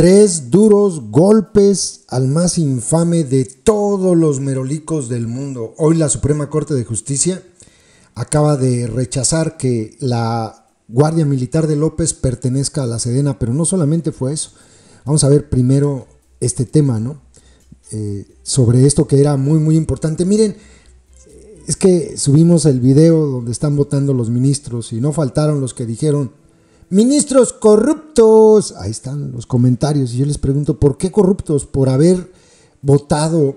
Tres duros golpes al más infame de todos los merolicos del mundo. Hoy la Suprema Corte de Justicia acaba de rechazar que la Guardia Militar de López pertenezca a la Sedena, pero no solamente fue eso. Vamos a ver primero este tema, ¿no? Eh, sobre esto que era muy, muy importante. Miren, es que subimos el video donde están votando los ministros y no faltaron los que dijeron, Ministros corruptos. Ahí están los comentarios. Y yo les pregunto, ¿por qué corruptos? Por haber votado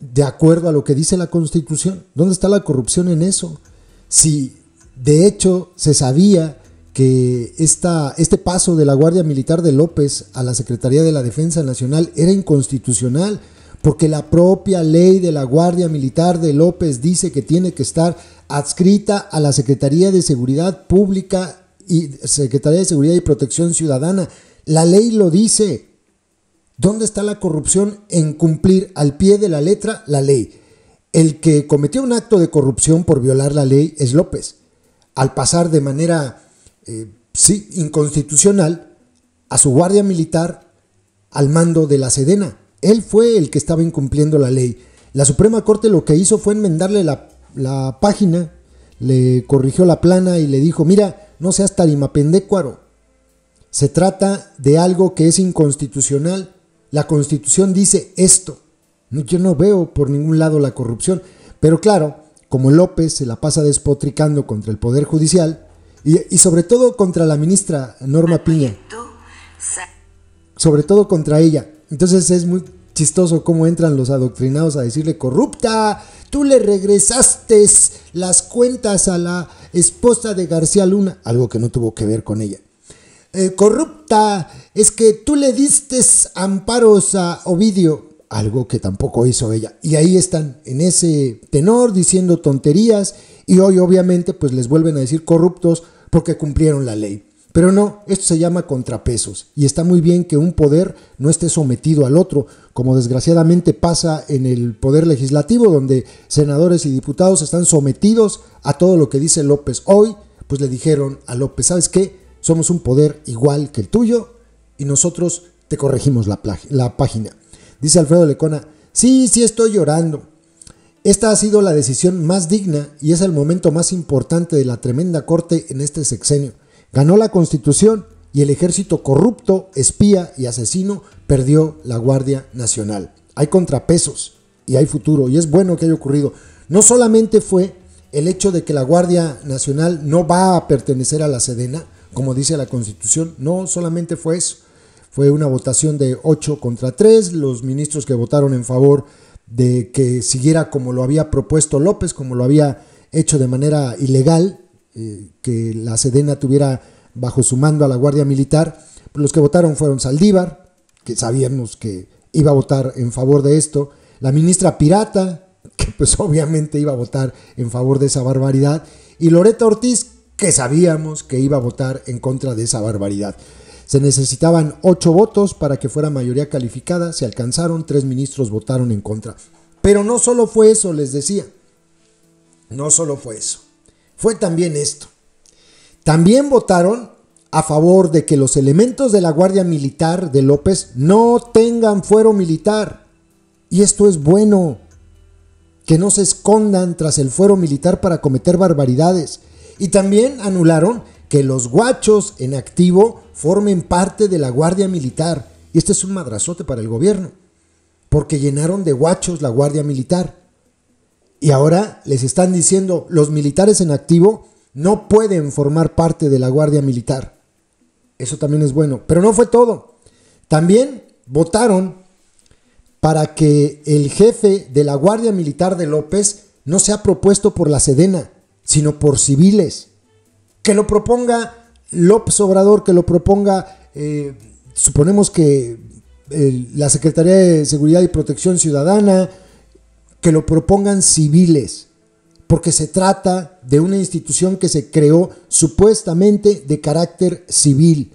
de acuerdo a lo que dice la Constitución. ¿Dónde está la corrupción en eso? Si de hecho se sabía que este paso de la Guardia Militar de López a la Secretaría de la Defensa Nacional era inconstitucional, porque la propia ley de la Guardia Militar de López dice que tiene que estar adscrita a la Secretaría de Seguridad Pública y Secretaría de Seguridad y Protección Ciudadana. La ley lo dice. ¿Dónde está la corrupción en cumplir al pie de la letra la ley? El que cometió un acto de corrupción por violar la ley es López, al pasar de manera eh, sí, inconstitucional a su guardia militar al mando de la Sedena. Él fue el que estaba incumpliendo la ley. La Suprema Corte lo que hizo fue enmendarle la página, le corrigió la plana y le dijo, mira, no seas tarimapendécuaro, Se trata de algo que es inconstitucional. La constitución dice esto. Yo no veo por ningún lado la corrupción. Pero claro, como López se la pasa despotricando contra el Poder Judicial y, y sobre todo contra la ministra Norma Piña. Sobre todo contra ella. Entonces es muy chistoso cómo entran los adoctrinados a decirle corrupta, tú le regresaste las cuentas a la esposa de García Luna, algo que no tuvo que ver con ella. Eh, corrupta, es que tú le diste amparos a Ovidio, algo que tampoco hizo ella. Y ahí están, en ese tenor, diciendo tonterías y hoy obviamente pues les vuelven a decir corruptos porque cumplieron la ley. Pero no, esto se llama contrapesos y está muy bien que un poder no esté sometido al otro, como desgraciadamente pasa en el poder legislativo, donde senadores y diputados están sometidos a todo lo que dice López. Hoy, pues le dijeron a López, ¿sabes qué? Somos un poder igual que el tuyo y nosotros te corregimos la, la página. Dice Alfredo Lecona, sí, sí estoy llorando. Esta ha sido la decisión más digna y es el momento más importante de la tremenda corte en este sexenio. Ganó la constitución y el ejército corrupto, espía y asesino perdió la Guardia Nacional. Hay contrapesos y hay futuro y es bueno que haya ocurrido. No solamente fue el hecho de que la Guardia Nacional no va a pertenecer a la Sedena, como dice la Constitución, no solamente fue eso. Fue una votación de 8 contra 3, los ministros que votaron en favor de que siguiera como lo había propuesto López, como lo había hecho de manera ilegal, eh, que la Sedena tuviera bajo su mando a la Guardia Militar, pues los que votaron fueron Saldívar, que sabíamos que iba a votar en favor de esto, la ministra Pirata, que pues obviamente iba a votar en favor de esa barbaridad, y Loreta Ortiz, que sabíamos que iba a votar en contra de esa barbaridad. Se necesitaban ocho votos para que fuera mayoría calificada, se alcanzaron, tres ministros votaron en contra. Pero no solo fue eso, les decía, no solo fue eso fue también esto. También votaron a favor de que los elementos de la Guardia Militar de López no tengan fuero militar. Y esto es bueno, que no se escondan tras el fuero militar para cometer barbaridades. Y también anularon que los guachos en activo formen parte de la Guardia Militar. Y este es un madrazote para el gobierno, porque llenaron de guachos la Guardia Militar. Y ahora les están diciendo, los militares en activo no pueden formar parte de la Guardia Militar. Eso también es bueno. Pero no fue todo. También votaron para que el jefe de la Guardia Militar de López no sea propuesto por la Sedena, sino por civiles. Que lo proponga López Obrador, que lo proponga, eh, suponemos que la Secretaría de Seguridad y Protección Ciudadana, que lo propongan civiles, porque se trata de una institución que se creó supuestamente de carácter civil.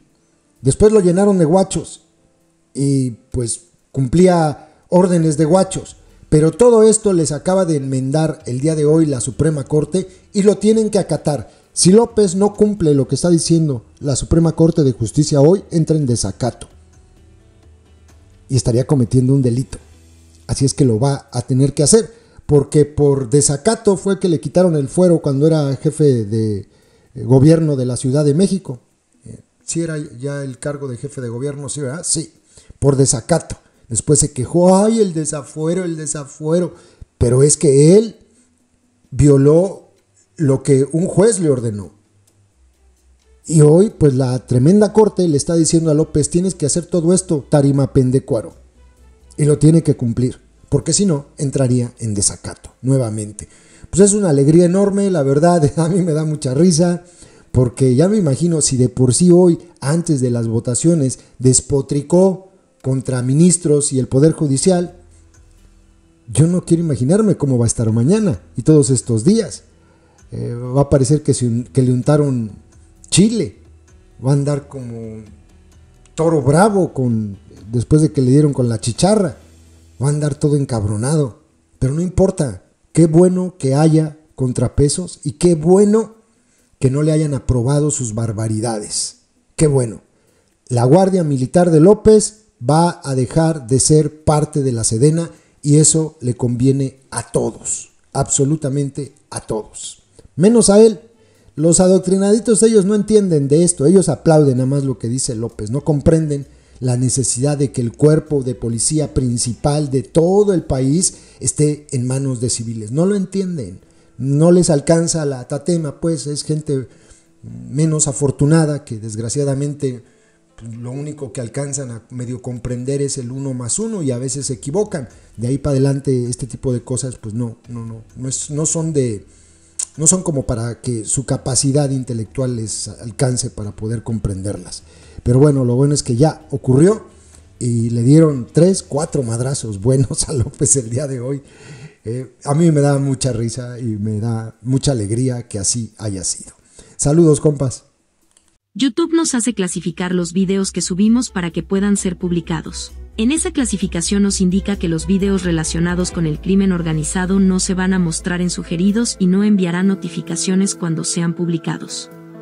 Después lo llenaron de guachos y pues cumplía órdenes de guachos. Pero todo esto les acaba de enmendar el día de hoy la Suprema Corte y lo tienen que acatar. Si López no cumple lo que está diciendo la Suprema Corte de Justicia hoy, entra en desacato. Y estaría cometiendo un delito. Así es que lo va a tener que hacer, porque por desacato fue que le quitaron el fuero cuando era jefe de eh, gobierno de la Ciudad de México. Eh, si era ya el cargo de jefe de gobierno, sí, ¿verdad? Sí, por desacato. Después se quejó, ay, el desafuero, el desafuero. Pero es que él violó lo que un juez le ordenó. Y hoy, pues la tremenda corte le está diciendo a López, tienes que hacer todo esto, tarima pendecuaro y lo tiene que cumplir, porque si no, entraría en desacato nuevamente. Pues es una alegría enorme, la verdad, a mí me da mucha risa, porque ya me imagino si de por sí hoy, antes de las votaciones, despotricó contra ministros y el Poder Judicial, yo no quiero imaginarme cómo va a estar mañana y todos estos días. Eh, va a parecer que, que le untaron chile, va a andar como toro bravo con después de que le dieron con la chicharra. Va a andar todo encabronado. Pero no importa. Qué bueno que haya contrapesos y qué bueno que no le hayan aprobado sus barbaridades. Qué bueno. La Guardia Militar de López va a dejar de ser parte de la Sedena y eso le conviene a todos, absolutamente a todos. Menos a él. Los adoctrinaditos ellos no entienden de esto, ellos aplauden nada más lo que dice López, no comprenden la necesidad de que el cuerpo de policía principal de todo el país esté en manos de civiles. No lo entienden, no les alcanza la tatema, pues es gente menos afortunada que desgraciadamente pues, lo único que alcanzan a medio comprender es el uno más uno y a veces se equivocan. De ahí para adelante este tipo de cosas pues no, no, no, no son de... No son como para que su capacidad intelectual les alcance para poder comprenderlas. Pero bueno, lo bueno es que ya ocurrió y le dieron tres, cuatro madrazos buenos a López el día de hoy. Eh, a mí me da mucha risa y me da mucha alegría que así haya sido. Saludos, compas. YouTube nos hace clasificar los videos que subimos para que puedan ser publicados. En esa clasificación nos indica que los videos relacionados con el crimen organizado no se van a mostrar en sugeridos y no enviará notificaciones cuando sean publicados.